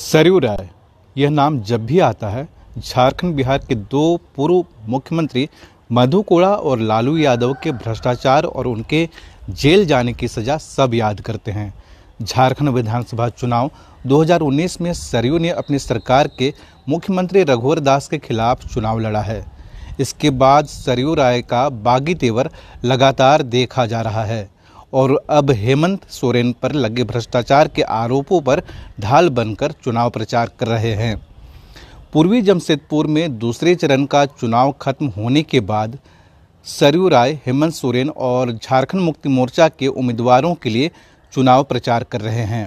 सरयू राय यह नाम जब भी आता है झारखंड बिहार के दो पूर्व मुख्यमंत्री मधु कोड़ा और लालू यादव के भ्रष्टाचार और उनके जेल जाने की सजा सब याद करते हैं झारखंड विधानसभा चुनाव 2019 में सरयू ने अपनी सरकार के मुख्यमंत्री रघुवर दास के खिलाफ चुनाव लड़ा है इसके बाद सरयू राय का बागी तेवर लगातार देखा जा रहा है और अब हेमंत सोरेन पर लगे भ्रष्टाचार के आरोपों पर ढाल बनकर चुनाव प्रचार कर रहे हैं पूर्वी जमशेदपुर में दूसरे चरण का चुनाव खत्म होने के बाद सरयू राय हेमंत सोरेन और झारखंड मुक्ति मोर्चा के उम्मीदवारों के लिए चुनाव प्रचार कर रहे हैं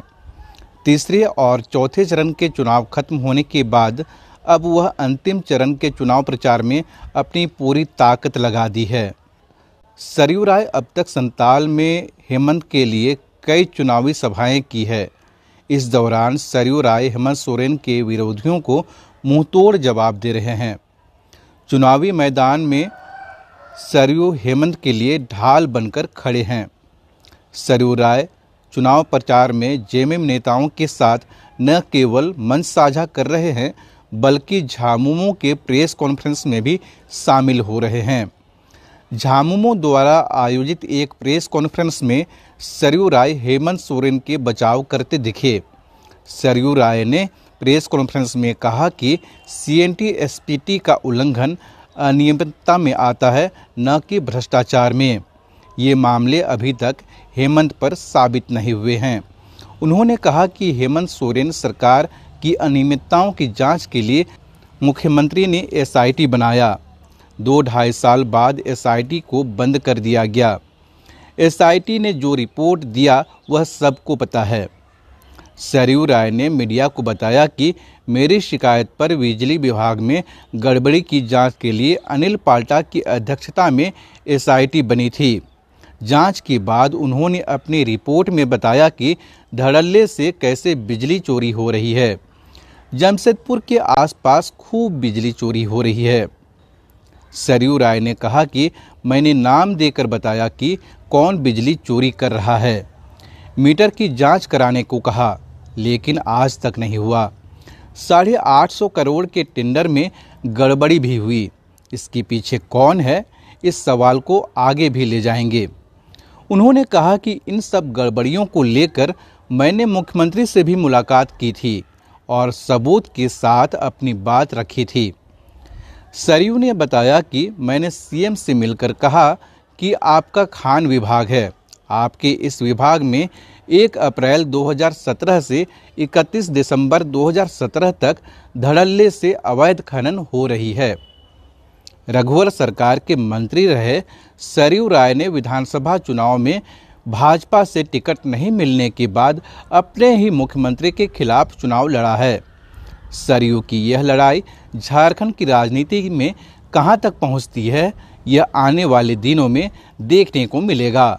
तीसरे और चौथे चरण के चुनाव खत्म होने के बाद अब वह अंतिम चरण के चुनाव प्रचार में अपनी पूरी ताकत लगा दी है सरयू राय अब तक संताल में हेमंत के लिए कई चुनावी सभाएं की है इस दौरान सरयू राय हेमंत सोरेन के विरोधियों को तोड़ जवाब दे रहे हैं चुनावी मैदान में सरयू हेमंत के लिए ढाल बनकर खड़े हैं सरयू राय चुनाव प्रचार में जेएमएम नेताओं के साथ न केवल मंच साझा कर रहे हैं बल्कि झामुमो के प्रेस कॉन्फ्रेंस में भी शामिल हो रहे हैं झामुमो द्वारा आयोजित एक प्रेस कॉन्फ्रेंस में सरयू राय हेमंत सोरेन के बचाव करते दिखे सरयू राय ने प्रेस कॉन्फ्रेंस में कहा कि सी एसपीटी का उल्लंघन अनियमितता में आता है न कि भ्रष्टाचार में ये मामले अभी तक हेमंत पर साबित नहीं हुए हैं उन्होंने कहा कि हेमंत सोरेन सरकार की अनियमितताओं की जांच के लिए मुख्यमंत्री ने एसआईटी बनाया दो ढाई साल बाद एसआईटी को बंद कर दिया गया एसआईटी ने जो रिपोर्ट दिया वह सबको पता है सरयू राय ने मीडिया को बताया कि मेरी शिकायत पर बिजली विभाग में गड़बड़ी की जांच के लिए अनिल पाल्टा की अध्यक्षता में एसआईटी बनी थी जांच के बाद उन्होंने अपनी रिपोर्ट में बताया कि धड़ल्ले से कैसे बिजली चोरी हो रही है जमशेदपुर के आसपास खूब बिजली चोरी हो रही है सरयू राय ने कहा कि मैंने नाम देकर बताया कि कौन बिजली चोरी कर रहा है मीटर की जांच कराने को कहा लेकिन आज तक नहीं हुआ साढ़े आठ सौ करोड़ के टेंडर में गड़बड़ी भी हुई इसके पीछे कौन है इस सवाल को आगे भी ले जाएंगे उन्होंने कहा कि इन सब गड़बड़ियों को लेकर मैंने मुख्यमंत्री से भी मुलाकात की थी और सबूत के साथ अपनी बात रखी थी सरयू ने बताया कि मैंने सीएम से मिलकर कहा कि आपका खान विभाग है आपके इस विभाग में 1 अप्रैल 2017 से 31 दिसंबर 2017 तक धड़ल्ले से अवैध खनन हो रही है रघुवर सरकार के मंत्री रहे सरयू राय ने विधानसभा चुनाव में भाजपा से टिकट नहीं मिलने के बाद अपने ही मुख्यमंत्री के खिलाफ चुनाव लड़ा है सरयू की यह लड़ाई झारखंड की राजनीति में कहां तक पहुंचती है यह आने वाले दिनों में देखने को मिलेगा